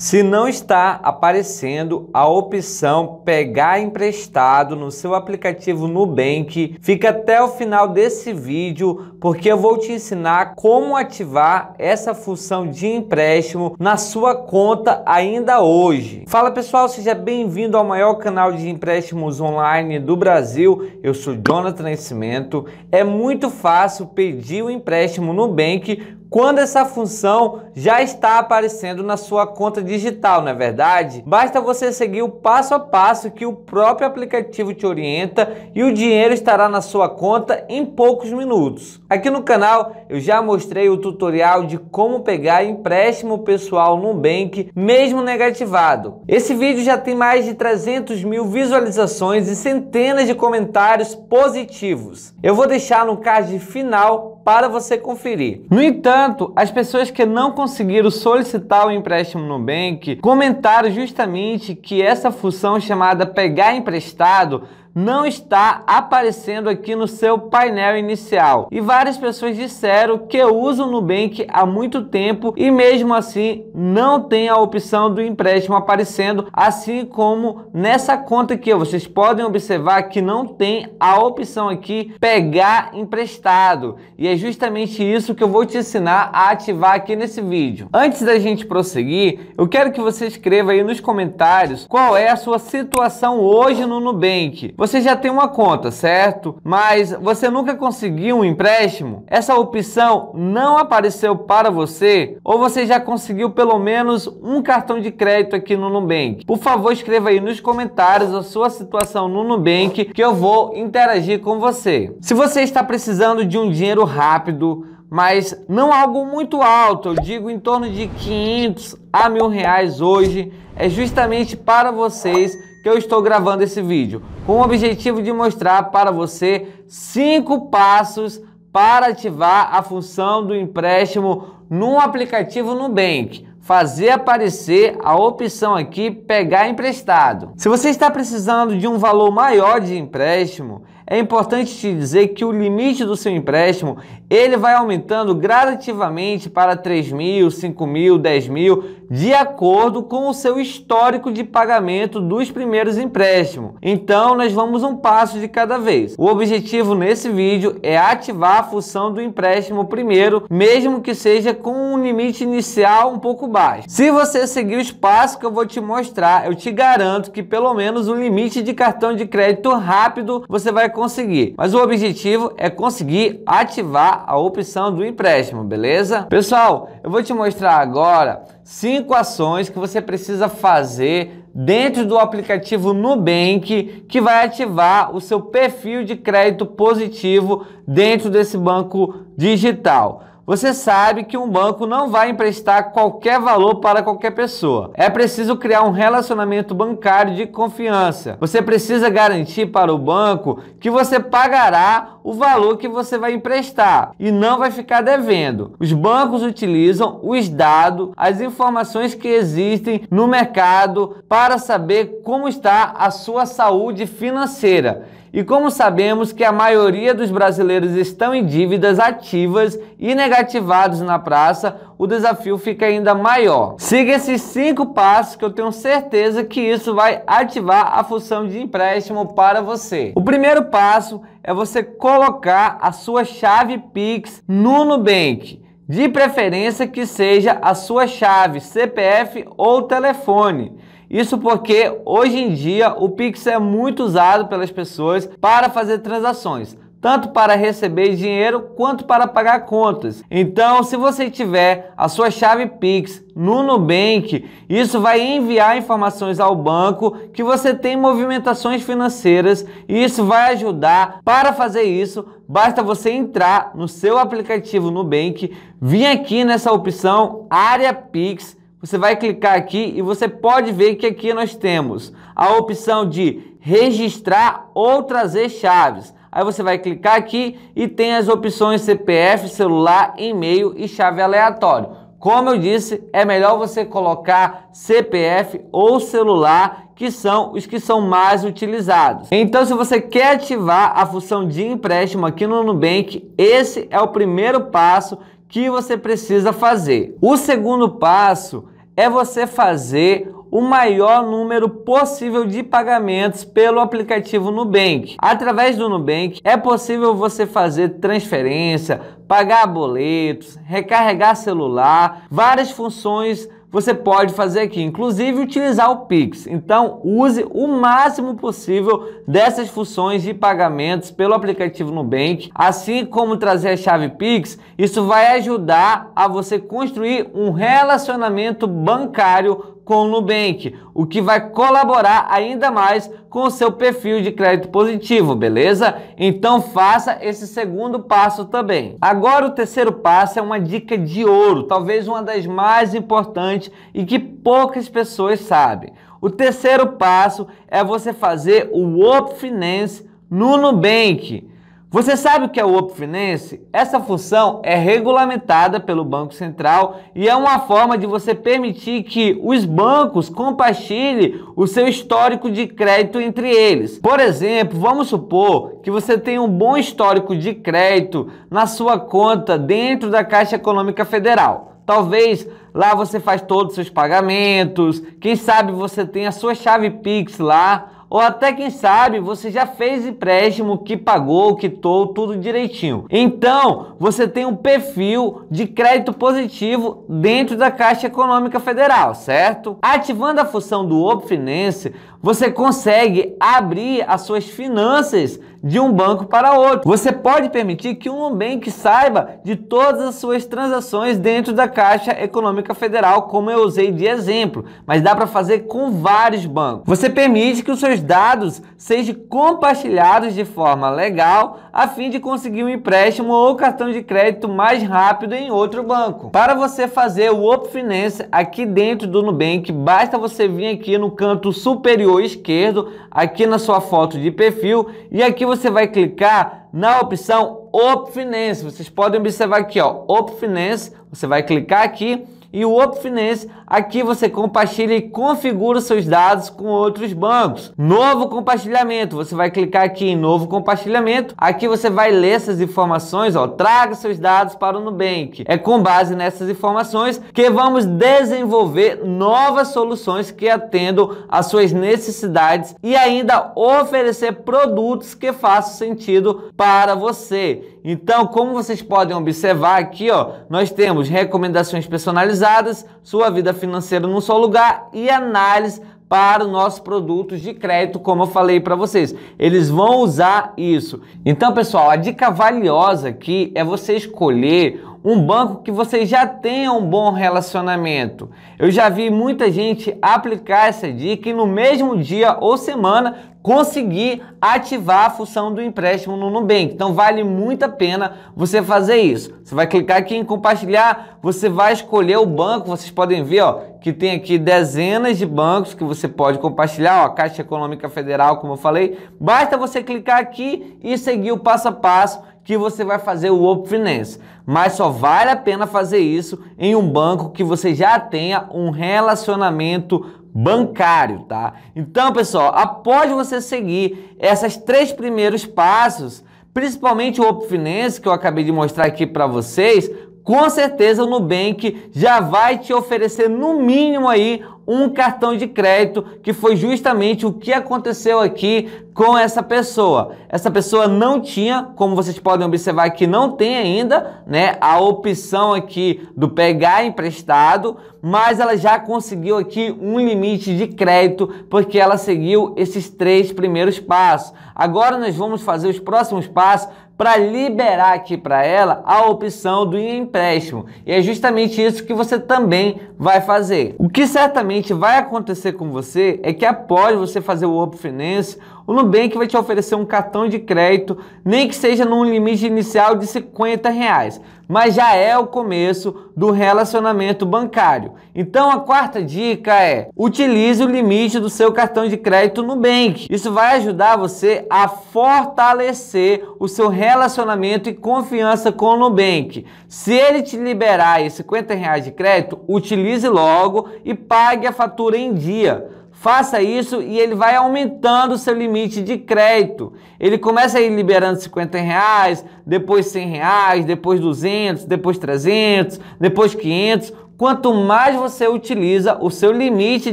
Se não está aparecendo a opção pegar emprestado no seu aplicativo Nubank, fica até o final desse vídeo porque eu vou te ensinar como ativar essa função de empréstimo na sua conta ainda hoje. Fala pessoal, seja bem-vindo ao maior canal de empréstimos online do Brasil. Eu sou Jonathan Nascimento. É muito fácil pedir o empréstimo Nubank quando essa função já está aparecendo na sua conta digital, não é verdade? Basta você seguir o passo a passo que o próprio aplicativo te orienta e o dinheiro estará na sua conta em poucos minutos. Aqui no canal eu já mostrei o tutorial de como pegar empréstimo pessoal Nubank mesmo negativado. Esse vídeo já tem mais de 300 mil visualizações e centenas de comentários positivos. Eu vou deixar no card final para você conferir. No entanto, entanto, as pessoas que não conseguiram solicitar o empréstimo no Nubank comentaram justamente que essa função chamada pegar emprestado não está aparecendo aqui no seu painel inicial. E várias pessoas disseram que usam o Nubank há muito tempo e mesmo assim não tem a opção do empréstimo aparecendo, assim como nessa conta aqui. Vocês podem observar que não tem a opção aqui pegar emprestado. E é justamente isso que eu vou te ensinar a ativar aqui nesse vídeo. Antes da gente prosseguir, eu quero que você escreva aí nos comentários qual é a sua situação hoje no Nubank. Você já tem uma conta, certo? Mas você nunca conseguiu um empréstimo? Essa opção não apareceu para você? Ou você já conseguiu pelo menos um cartão de crédito aqui no Nubank? Por favor, escreva aí nos comentários a sua situação no Nubank que eu vou interagir com você. Se você está precisando de um dinheiro rápido, mas não algo muito alto, eu digo em torno de 500 a mil reais hoje, é justamente para vocês que eu estou gravando esse vídeo, com o objetivo de mostrar para você cinco passos para ativar a função do empréstimo no aplicativo Nubank fazer aparecer a opção aqui pegar emprestado. Se você está precisando de um valor maior de empréstimo, é importante te dizer que o limite do seu empréstimo ele vai aumentando gradativamente para 3 mil, 5 mil, 10 mil, de acordo com o seu histórico de pagamento dos primeiros empréstimos. Então nós vamos um passo de cada vez. O objetivo nesse vídeo é ativar a função do empréstimo primeiro, mesmo que seja com um limite inicial um pouco baixo. Se você seguir os passos que eu vou te mostrar, eu te garanto que pelo menos o limite de cartão de crédito rápido você vai conseguir. Mas o objetivo é conseguir ativar a opção do empréstimo, beleza? Pessoal, eu vou te mostrar agora cinco ações que você precisa fazer dentro do aplicativo Nubank que vai ativar o seu perfil de crédito positivo dentro desse banco digital. Você sabe que um banco não vai emprestar qualquer valor para qualquer pessoa. É preciso criar um relacionamento bancário de confiança. Você precisa garantir para o banco que você pagará o valor que você vai emprestar e não vai ficar devendo. Os bancos utilizam os dados, as informações que existem no mercado para saber como está a sua saúde financeira. E como sabemos que a maioria dos brasileiros estão em dívidas ativas e negativados na praça, o desafio fica ainda maior. Siga esses cinco passos que eu tenho certeza que isso vai ativar a função de empréstimo para você. O primeiro passo é você colocar a sua chave Pix no Nubank. De preferência que seja a sua chave, CPF ou telefone. Isso porque hoje em dia o Pix é muito usado pelas pessoas para fazer transações tanto para receber dinheiro quanto para pagar contas. Então, se você tiver a sua chave Pix no Nubank, isso vai enviar informações ao banco que você tem movimentações financeiras e isso vai ajudar. Para fazer isso, basta você entrar no seu aplicativo Nubank, vir aqui nessa opção Área Pix, você vai clicar aqui e você pode ver que aqui nós temos a opção de registrar ou trazer chaves. Aí você vai clicar aqui e tem as opções CPF, celular, e-mail e chave aleatório. Como eu disse, é melhor você colocar CPF ou celular, que são os que são mais utilizados. Então, se você quer ativar a função de empréstimo aqui no Nubank, esse é o primeiro passo que você precisa fazer. O segundo passo é você fazer o maior número possível de pagamentos pelo aplicativo Nubank. Através do Nubank é possível você fazer transferência, pagar boletos, recarregar celular, várias funções você pode fazer aqui, inclusive utilizar o Pix. Então, use o máximo possível dessas funções de pagamentos pelo aplicativo Nubank, assim como trazer a chave Pix. Isso vai ajudar a você construir um relacionamento bancário com o Nubank, o que vai colaborar ainda mais com o seu perfil de crédito positivo, beleza? Então faça esse segundo passo também. Agora o terceiro passo é uma dica de ouro, talvez uma das mais importantes e que poucas pessoas sabem. O terceiro passo é você fazer o Op Finance no Nubank. Você sabe o que é o Open Finance? Essa função é regulamentada pelo Banco Central e é uma forma de você permitir que os bancos compartilhem o seu histórico de crédito entre eles. Por exemplo, vamos supor que você tem um bom histórico de crédito na sua conta dentro da Caixa Econômica Federal. Talvez lá você faz todos os seus pagamentos, quem sabe você tem a sua chave Pix lá ou até quem sabe você já fez empréstimo que pagou, quitou, tudo direitinho. Então você tem um perfil de crédito positivo dentro da Caixa Econômica Federal, certo? Ativando a função do Finance você consegue abrir as suas finanças de um banco para outro. Você pode permitir que um Nubank saiba de todas as suas transações dentro da Caixa Econômica Federal, como eu usei de exemplo, mas dá para fazer com vários bancos. Você permite que os seus dados sejam compartilhados de forma legal a fim de conseguir um empréstimo ou cartão de crédito mais rápido em outro banco. Para você fazer o OpFinance Finance aqui dentro do Nubank, basta você vir aqui no canto superior esquerdo, aqui na sua foto de perfil, e aqui você vai clicar na opção OpFinance. Finance. Vocês podem observar aqui, ó, Op Finance, você vai clicar aqui e o Open Finance, aqui você compartilha e configura seus dados com outros bancos. Novo compartilhamento, você vai clicar aqui em novo compartilhamento. Aqui você vai ler essas informações, ó, traga seus dados para o Nubank. É com base nessas informações que vamos desenvolver novas soluções que atendam às suas necessidades e ainda oferecer produtos que façam sentido para você. Então, como vocês podem observar aqui, ó, nós temos recomendações personalizadas, sua vida financeira num só lugar e análise para os nossos produtos de crédito, como eu falei para vocês. Eles vão usar isso. Então, pessoal, a dica valiosa aqui é você escolher um banco que você já tenha um bom relacionamento. Eu já vi muita gente aplicar essa dica e no mesmo dia ou semana conseguir ativar a função do empréstimo no Nubank. Então vale muito a pena você fazer isso. Você vai clicar aqui em compartilhar, você vai escolher o banco, vocês podem ver, ó, que tem aqui dezenas de bancos que você pode compartilhar, ó, Caixa Econômica Federal, como eu falei. Basta você clicar aqui e seguir o passo a passo que você vai fazer o Open Finance, mas só vale a pena fazer isso em um banco que você já tenha um relacionamento bancário, tá? Então, pessoal, após você seguir esses três primeiros passos, principalmente o Open Finance que eu acabei de mostrar aqui para vocês, com certeza o Nubank já vai te oferecer no mínimo aí um cartão de crédito, que foi justamente o que aconteceu aqui com essa pessoa. Essa pessoa não tinha, como vocês podem observar que não tem ainda, né, a opção aqui do pegar emprestado, mas ela já conseguiu aqui um limite de crédito porque ela seguiu esses três primeiros passos. Agora nós vamos fazer os próximos passos para liberar aqui para ela a opção do empréstimo. E é justamente isso que você também vai fazer. O que certamente vai acontecer com você é que após você fazer o Open Finance, o Nubank vai te oferecer um cartão de crédito, nem que seja num limite inicial de 50 reais, mas já é o começo do relacionamento bancário. Então a quarta dica é: utilize o limite do seu cartão de crédito Nubank. Isso vai ajudar você a fortalecer o seu relacionamento e confiança com o Nubank. Se ele te liberar aí 50 reais de crédito, utilize logo e pague a fatura em dia faça isso e ele vai aumentando o seu limite de crédito. Ele começa aí liberando 50 reais, depois 100 reais, depois 200, depois 300, depois 500. Quanto mais você utiliza o seu limite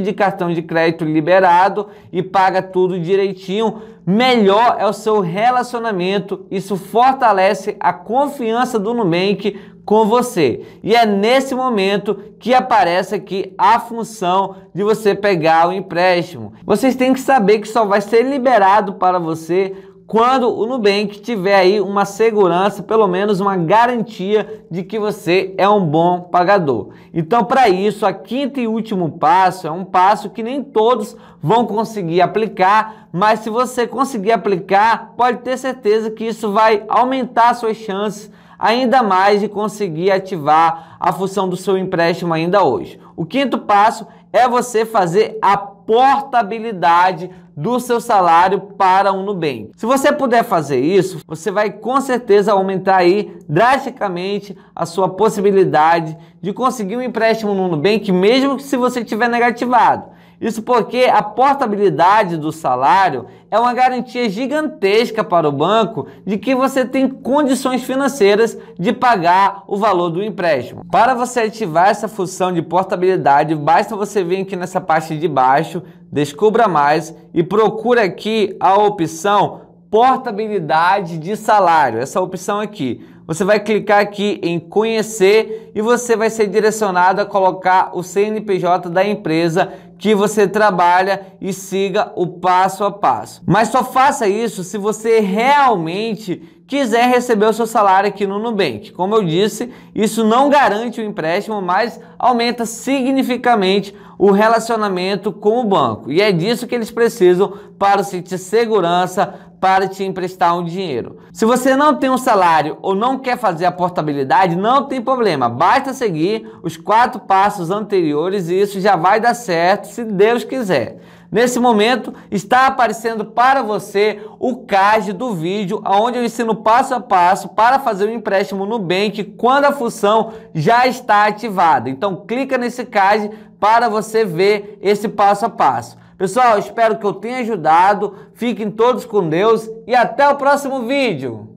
de cartão de crédito liberado e paga tudo direitinho, melhor é o seu relacionamento. Isso fortalece a confiança do Nubank com você. E é nesse momento que aparece aqui a função de você pegar o empréstimo. Vocês têm que saber que só vai ser liberado para você quando o Nubank tiver aí uma segurança, pelo menos uma garantia de que você é um bom pagador. Então, para isso, a quinta e último passo é um passo que nem todos vão conseguir aplicar, mas se você conseguir aplicar, pode ter certeza que isso vai aumentar suas chances ainda mais e conseguir ativar a função do seu empréstimo ainda hoje. O quinto passo é você fazer a portabilidade do seu salário para o Nubank. Se você puder fazer isso, você vai com certeza aumentar aí drasticamente a sua possibilidade de conseguir um empréstimo no Nubank, mesmo se você tiver negativado. Isso porque a portabilidade do salário é uma garantia gigantesca para o banco de que você tem condições financeiras de pagar o valor do empréstimo. Para você ativar essa função de portabilidade, basta você vir aqui nessa parte de baixo, descubra mais e procura aqui a opção portabilidade de salário, essa opção aqui. Você vai clicar aqui em conhecer e você vai ser direcionado a colocar o CNPJ da empresa que você trabalha e siga o passo a passo. Mas só faça isso se você realmente quiser receber o seu salário aqui no Nubank. Como eu disse, isso não garante o empréstimo, mas aumenta significativamente o relacionamento com o banco. E é disso que eles precisam para sentir segurança, para te emprestar um dinheiro. Se você não tem um salário ou não quer fazer a portabilidade, não tem problema, basta seguir os quatro passos anteriores e isso já vai dar certo se Deus quiser. Nesse momento está aparecendo para você o card do vídeo onde eu ensino passo a passo para fazer o um empréstimo no Nubank quando a função já está ativada. Então clica nesse card para você ver esse passo a passo. Pessoal, espero que eu tenha ajudado. Fiquem todos com Deus e até o próximo vídeo.